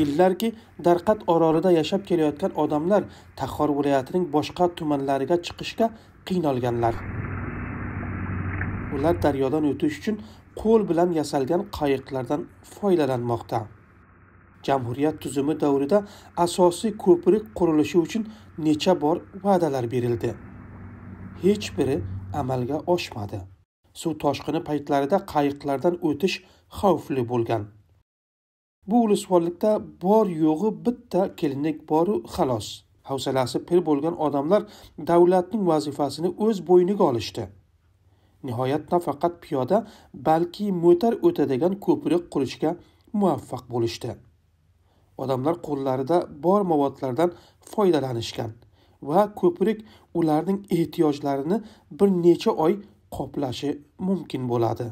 yillarki darqat orolida yashab kelayotgan odamlar taxor viloyatining boshqa tumanlariga chiqishga qiynalganlar ular daryodan o'tish uchun qo'l bilan yasalgan qayiqlardan foydalanmoqda jamhuriyat tuzumi davrida asosiy ko'prik qurilishi uchun necha bor va'dalar berildi hech biri amalga oshmadi suv toshqini paytlarida qayiqlardan o'tish xavfli bo'lgan bu ulusvorlikda bor yo'g'i bitta kelinlik boru xalos hafsalasi pir bo'lgan odamlar davlatning vazifasini o'z bo'yniga olishdi nihoyat nafaqat piyoda balki mo'tar o'tadigan ko'prik qurishga muvaffaq bo'lishdi odamlar qo'llarida bor movodlardan foydalanishgan va ko'prik ularning ehtiyojlarini bir necha oy qoplashi mumkin bo'ladi